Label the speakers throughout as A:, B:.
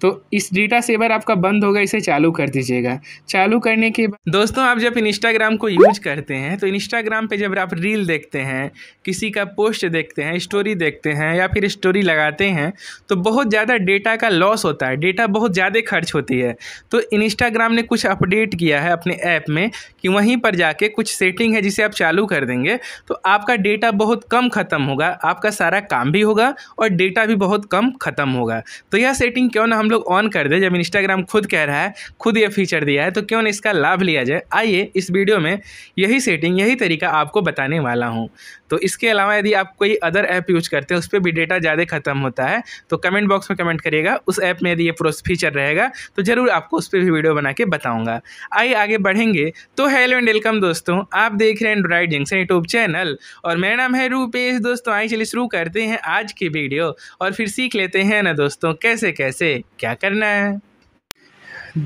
A: तो इस data saver आपका बंद होगा इसे चालू कर दीजिएगा चालू करने के बाद दोस्तों आप जब इंस्टाग्राम को यूज करते हैं तो इंस्टाग्राम पे जब आप रील देखते हैं किसी का पोस्ट देखते हैं स्टोरी देखते हैं या फिर स्टोरी लगाते हैं तो बहुत ज़्यादा डेटा का लॉस होता है डेटा बहुत ज़्यादा खर्च होती है तो इंस्टाग्राम ने कुछ अपडेट किया है अपने ऐप में कि वहीं पर जाके कुछ सेटिंग है जिसे आप चालू कर देंगे तो आपका डेटा बहुत कम ख़त्म होगा आपका सारा काम भी होगा और डेटा भी बहुत कम ख़त्म होगा तो यह सेटिंग क्यों ना हम लोग ऑन कर दें जब इंस्टाग्राम खुद कह रहा है खुद ये फीचर दिया है तो क्यों ना इसका लाभ लिया जाए आइए इस वीडियो में यही सेटिंग यही तरीका आपको बताने वाला हूँ तो इसके अलावा यदि आप कोई अदर ऐप यूज करते हैं उस पर भी डेटा ज़्यादा ख़त्म होता है तो कमेंट बॉक्स में कमेंट करिएगा उस ऐप में यदि ये प्रोस फीचर रहेगा तो ज़रूर आपको उस पर भी वीडियो बना के बताऊँगा आइए आगे बढ़ेंगे तो हेलो एंड वेलकम दोस्तों आप देख रहे हैं एंड्रॉइड जिंग्स यूट्यूब चैनल और मेरा नाम है रूपेश दोस्तों आइए चलिए शुरू करते हैं आज की वीडियो और फिर सीख लेते हैं ना दोस्तों कैसे कैसे क्या करना है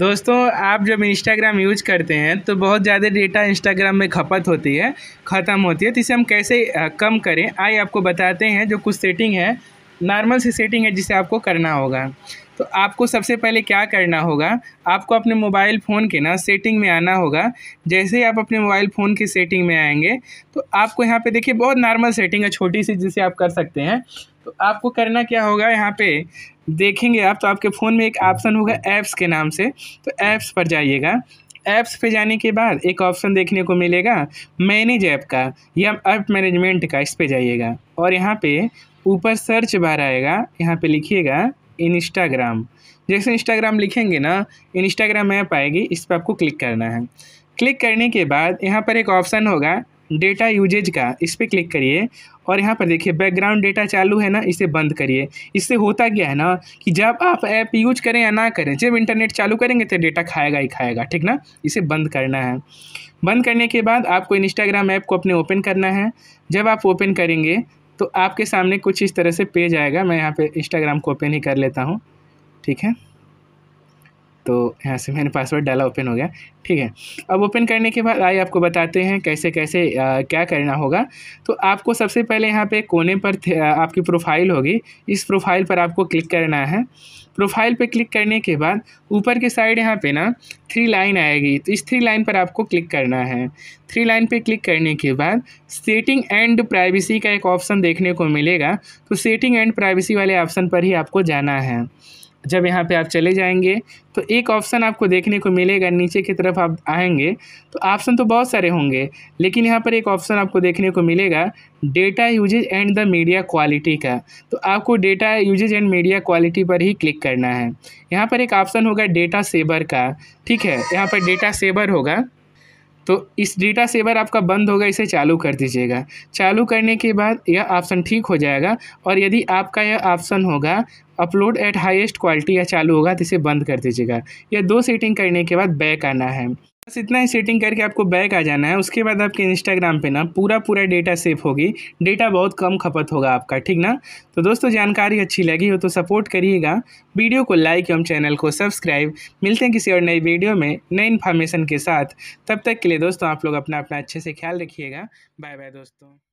A: दोस्तों आप जब इंस्टाग्राम यूज करते हैं तो बहुत ज़्यादा डेटा इंस्टाग्राम में खपत होती है ख़त्म होती है तो इसे हम कैसे कम करें आइए आपको बताते हैं जो कुछ सेटिंग है नॉर्मल सी सेटिंग है जिसे आपको करना होगा तो आपको सबसे पहले क्या करना होगा आपको अपने मोबाइल फ़ोन के ना सेटिंग में आना होगा जैसे ही आप अपने मोबाइल फ़ोन की सेटिंग में आएंगे तो आपको यहाँ पे देखिए बहुत नॉर्मल सेटिंग है छोटी सी जिसे आप कर सकते हैं तो आपको करना क्या होगा यहाँ पे देखेंगे आप तो आपके फ़ोन में एक ऑप्शन होगा ऐप्स के नाम से तो ऐप्स पर जाइएगा ऐप्स पे जाने के बाद एक ऑप्शन देखने को मिलेगा मैनेज ऐप का या ऐप मैनेजमेंट का इस पे जाइएगा और यहाँ पे ऊपर सर्च बार आएगा यहाँ पे लिखिएगा इंस्टाग्राम जैसे इंस्टाग्राम लिखेंगे ना इंस्टाग्राम ऐप आएगी इस पर आपको क्लिक करना है क्लिक करने के बाद यहाँ पर एक ऑप्शन होगा डेटा यूजेज का इस पर क्लिक करिए और यहाँ पर देखिए बैकग्राउंड डेटा चालू है ना इसे बंद करिए इससे होता क्या है ना कि जब आप ऐप यूज करें या ना करें जब इंटरनेट चालू करेंगे तो डेटा खाएगा ही खाएगा ठीक ना इसे बंद करना है बंद करने के बाद आपको इंस्टाग्राम ऐप को अपने ओपन करना है जब आप ओपन करेंगे तो आपके सामने कुछ इस तरह से पेज आएगा मैं यहाँ पर इंस्टाग्राम को ओपन ही कर लेता हूँ ठीक है तो यहाँ से मैंने पासवर्ड डाला ओपन हो गया ठीक है अब ओपन करने के बाद आइए आपको बताते हैं कैसे कैसे आ, क्या करना होगा तो आपको सबसे पहले यहाँ पे कोने पर आपकी प्रोफाइल होगी इस प्रोफाइल पर आपको क्लिक करना है प्रोफाइल पे क्लिक करने के बाद ऊपर के साइड यहाँ पे ना थ्री लाइन आएगी तो इस थ्री लाइन पर आपको क्लिक करना है थ्री लाइन पे क्लिक करने के बाद सेटिंग एंड प्राइवेसी का एक ऑप्शन देखने को मिलेगा तो सेटिंग एंड प्राइवेसी वाले ऑप्शन पर ही आपको जाना है जब यहाँ पे आप चले जाएंगे तो एक ऑप्शन आपको देखने को मिलेगा नीचे की तरफ आप आएंगे तो ऑप्शन तो बहुत सारे होंगे लेकिन यहाँ पर एक ऑप्शन आपको देखने को मिलेगा data usage and the media quality का तो आपको data usage and media quality पर ही क्लिक करना है यहाँ पर एक ऑप्शन होगा डेटा सेबर का ठीक है यहाँ पर डेटा सेबर होगा तो इस डेटा सेवर आपका बंद होगा इसे चालू कर दीजिएगा चालू करने के बाद यह ऑप्शन ठीक हो जाएगा और यदि आपका यह ऑप्शन होगा अपलोड एट हाईएस्ट क्वालिटी या चालू होगा तो इसे बंद कर दीजिएगा यह दो सेटिंग करने के बाद बैक आना है बस इतना ही सेटिंग करके आपको बैक आ जाना है उसके बाद आपके इंस्टाग्राम पे ना पूरा पूरा डेटा सेफ होगी डेटा बहुत कम खपत होगा आपका ठीक ना तो दोस्तों जानकारी अच्छी लगी हो तो सपोर्ट करिएगा वीडियो को लाइक एवं चैनल को सब्सक्राइब मिलते हैं किसी और नई वीडियो में नए इन्फॉर्मेशन के साथ तब तक के लिए दोस्तों आप लोग अपना अपना अच्छे से ख्याल रखिएगा बाय बाय दोस्तों